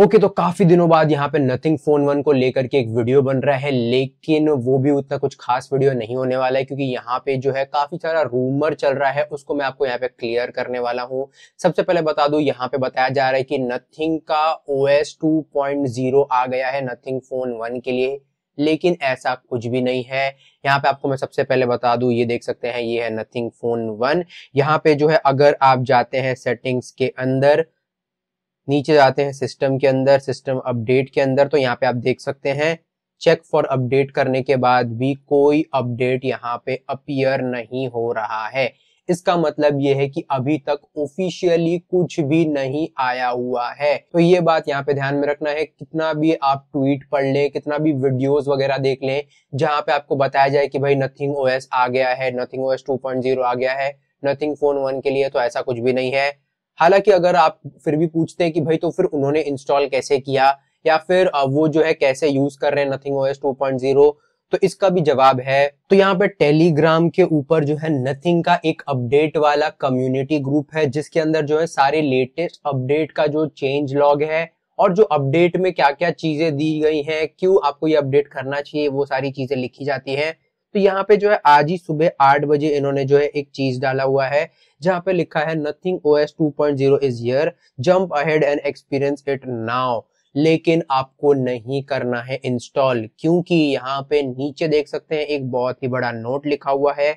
okay okay, तो काफी दिनों बाद यहाँ पे नथिंग फोन वन को लेकर के एक वीडियो बन रहा है लेकिन वो भी उतना कुछ खास वीडियो नहीं होने वाला है क्योंकि यहाँ पे जो है काफी सारा रूमर चल रहा है उसको मैं आपको यहाँ पे क्लियर करने वाला हूँ सबसे पहले बता दू यहाँ पे बताया जा रहा है कि नथिंग का ओ एस आ गया है नथिंग फोन वन के लिए लेकिन ऐसा कुछ भी नहीं है यहाँ पे आपको मैं सबसे पहले बता दू ये देख सकते हैं ये है नथिंग फोन वन यहाँ पे जो है अगर आप जाते हैं सेटिंग्स के अंदर नीचे जाते हैं सिस्टम के अंदर सिस्टम अपडेट के अंदर तो यहाँ पे आप देख सकते हैं चेक फॉर अपडेट करने के बाद भी कोई अपडेट यहाँ पे अपियर नहीं हो रहा है इसका मतलब ये है कि अभी तक ऑफिशियली कुछ भी नहीं आया हुआ है तो ये बात यहाँ पे ध्यान में रखना है कितना भी आप ट्वीट पढ़ लें कितना भी वीडियोस वगैरह देख लें जहाँ पे आपको बताया जाए कि भाई नथिंग ओएस आ गया है नथिंग ओएस 2.0 आ गया है नथिंग फोन वन के लिए तो ऐसा कुछ भी नहीं है हालांकि अगर आप फिर भी पूछते हैं कि भाई तो फिर उन्होंने इंस्टॉल कैसे किया या फिर वो जो है कैसे यूज कर रहे हैं नथिंग ओएस 2.0 तो इसका भी जवाब है तो यहाँ पे टेलीग्राम के ऊपर जो है नथिंग का एक अपडेट वाला कम्युनिटी ग्रुप है जिसके अंदर जो है सारे लेटेस्ट अपडेट का जो चेंज लॉग है और जो अपडेट में क्या क्या चीजें दी गई हैं क्यों आपको ये अपडेट करना चाहिए वो सारी चीजें लिखी जाती हैं तो यहाँ पे जो है आज ही सुबह आठ बजे इन्होंने जो है एक चीज डाला हुआ है जहां पे लिखा है nothing O S two point zero is here jump ahead and experience it now लेकिन आपको नहीं करना है इंस्टॉल क्योंकि यहाँ पे नीचे देख सकते हैं एक बहुत ही बड़ा नोट लिखा हुआ है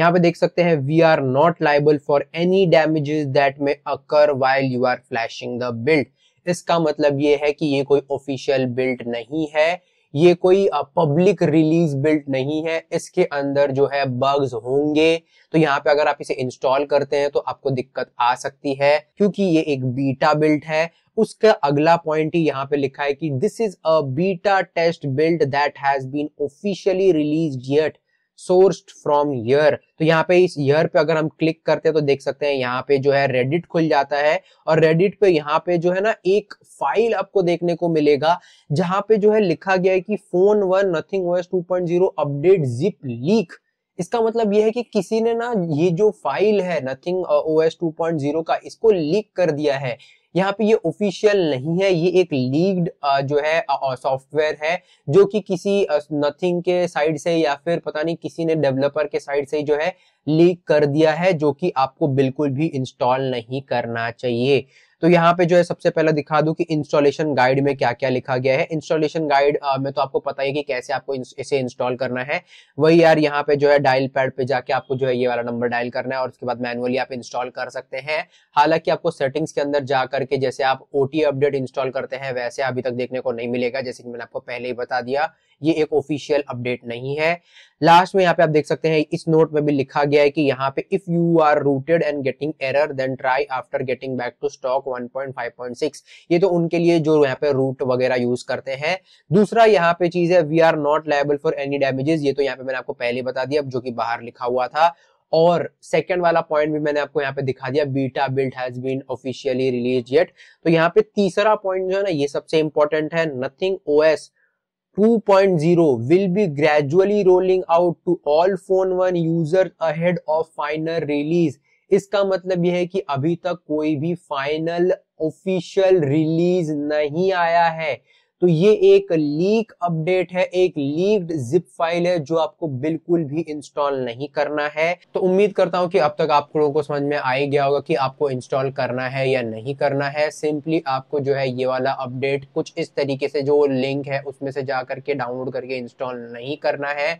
यहाँ पे देख सकते हैं we are not liable for any damages that may occur while you are flashing the build इसका मतलब ये है कि ये कोई ऑफिशियल बिल्ड नहीं है ये कोई पब्लिक रिलीज बिल्ट नहीं है इसके अंदर जो है बग्स होंगे तो यहाँ पे अगर आप इसे इंस्टॉल करते हैं तो आपको दिक्कत आ सकती है क्योंकि ये एक बीटा बिल्ट है उसका अगला पॉइंट ही यहाँ पे लिखा है कि this is a beta test build that has been officially release yet sourced from here तो यहाँ पे इस यर पे अगर हम क्लिक करते हैं तो देख सकते हैं यहाँ पे जो है रेडिट खुल जाता है और रेडिट पे यहाँ पे जो है ना एक फाइल आपको देखने को मिलेगा जहां पे जो है लिखा गया है कि phone one nothing two point zero update zip leak इसका मतलब यह है कि किसी ने ना ये जो फाइल है nothing O S two point zero का इसको लीक कर दिया है यहाँ पे ये ऑफिशियल नहीं है ये एक लीक्ड uh, जो है सॉफ्टवेयर uh, uh, है जो कि किसी नथिंग के साइड से या फिर पता नहीं किसी ने डेवलपर के साइड से जो है लीक कर दिया है जो कि आपको बिल्कुल भी इंस्टॉल नहीं करना चाहिए तो यहाँ पे जो है सबसे पहले दिखा दूं कि इंस्टॉलेशन गाइड में क्या क्या लिखा गया है इंस्टॉलेशन गाइड में तो आपको पता ही कि कैसे आपको इसे इंस्टॉल करना है वही यार यहाँ पे जो है डायल पैड पे जाके आपको जो है ये वाला नंबर डायल करना है और उसके बाद मैनुअली आप इंस्टॉल कर सकते हैं हालांकि आपको सेटिंग्स के अंदर जा करके जैसे आप ओ अपडेट इंस्टॉल करते हैं वैसे अभी तक देखने को नहीं मिलेगा जैसे कि मैंने आपको पहले ही बता दिया ये एक ऑफिशियल अपडेट नहीं है लास्ट में यहाँ पे आप देख सकते हैं इस नोट में भी लिखा गया है कि यहाँ पे if you are rooted and getting error then try after getting back to stock 1.5.6 ये तो उनके लिए जो यहाँ पे रूट वगैरह यूज करते हैं दूसरा यहाँ पे चीज है we are not liable for any damages ये तो यहाँ पे मैंने आपको पहले बता दिया जो की बाहर लिखा हुआ था और सेकंड वाला पॉइंट भी मैंने आपको यहाँ पे दिखा दिया beta build has been officially release yet तो यहाँ पे तीसरा पॉइंट जो है ना ये सबसे इंपॉर्टेंट है nothing OS 2.0 will be gradually rolling out to all phone one user ahead of final release इसका मतलब यह है कि अभी तक कोई भी final official release नहीं आया है तो ये एक लीक अपडेट है एक लीक्ड जिप फाइल है जो आपको बिल्कुल भी इंस्टॉल नहीं करना है तो उम्मीद करता हूं कि अब तक आप लोगों को समझ में आ ही गया होगा कि आपको इंस्टॉल करना है या नहीं करना है सिंपली आपको जो है ये वाला अपडेट कुछ इस तरीके से जो लिंक है उसमें से जा करके डाउनलोड करके इंस्टॉल नहीं करना है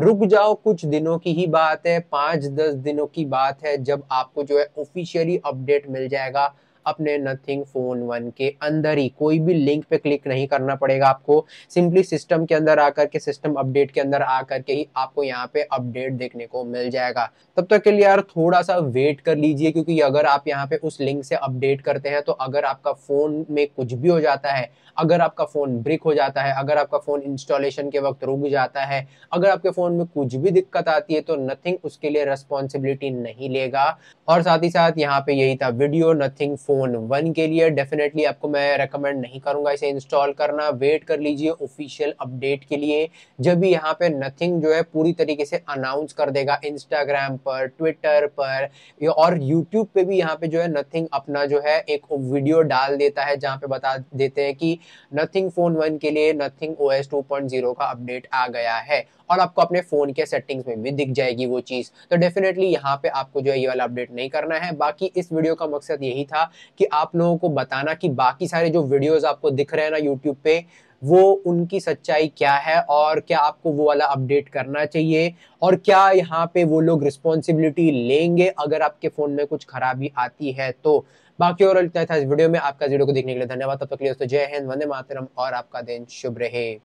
रुक जाओ कुछ दिनों की ही बात है पाँच दस दिनों की बात है जब आपको जो है ऑफिशियली अपडेट मिल जाएगा अपने नथिंग फोन वन के अंदर ही कोई भी लिंक पे क्लिक नहीं करना पड़ेगा आपको सिंपली सिस्टम के अंदर आकर के सिस्टम अपडेट के अंदर आकर के ही आपको यहाँ पे अपडेट देखने को मिल जाएगा तब तक के लिए यार थोड़ा सा वेट कर लीजिए क्योंकि अगर आप यहाँ पे उस लिंक से अपडेट करते हैं तो अगर आपका फ़ोन में कुछ भी हो जाता है अगर आपका फ़ोन ब्रिक हो जाता है अगर आपका फ़ोन इंस्टॉलेशन के वक्त रुक जाता है अगर आपके फ़ोन में कुछ भी दिक्कत आती है तो नथिंग उसके लिए रेस्पॉन्सिबिलिटी नहीं लेगा और साथ ही साथ यहाँ पे यही था वीडियो नथिंग फ़ोन वन के लिए डेफिनेटली आपको मैं रेकमेंड नहीं करूंगा इसे इंस्टॉल करना वेट कर लीजिए ऑफिशियल अपडेट के लिए जब भी यहाँ पे नथिंग जो है पूरी तरीके से अनाउंस कर देगा इंस्टाग्राम पर ट्विटर पर और यूट्यूब पे भी यहाँ पे जो है नथिंग अपना जो है एक वीडियो डाल देता है जहाँ पे बता देते हैं कि नथिंग फ़ोन वन के लिए nothing O S two point zero का अपडेट आ गया है और आपको अपने फ़ोन के सेटिंग्स में भी दिख जाएगी वो चीज़ तो डेफिनेटली यहाँ पे आपको जो है ये वाला अपडेट नहीं करना है बाकी इस वीडियो का मकसद यही था कि आप लोगों को बताना कि बाकी सारे जो वीडियोस आपको दिख रहे हैं ना यूट्यूब पे वो उनकी सच्चाई क्या है और क्या आपको वो वाला अपडेट करना चाहिए और क्या यहाँ पे वो लोग रिस्पॉन्सिबिलिटी लेंगे अगर आपके फ़ोन में कुछ खराबी आती है तो बाकी और लगता था इस वीडियो में आपका वीडियो को देखने के लिए धन्यवाद तब तक लिए दोस्तों जय हिंद वंदे मातरम और आपका दिन शुभ रहे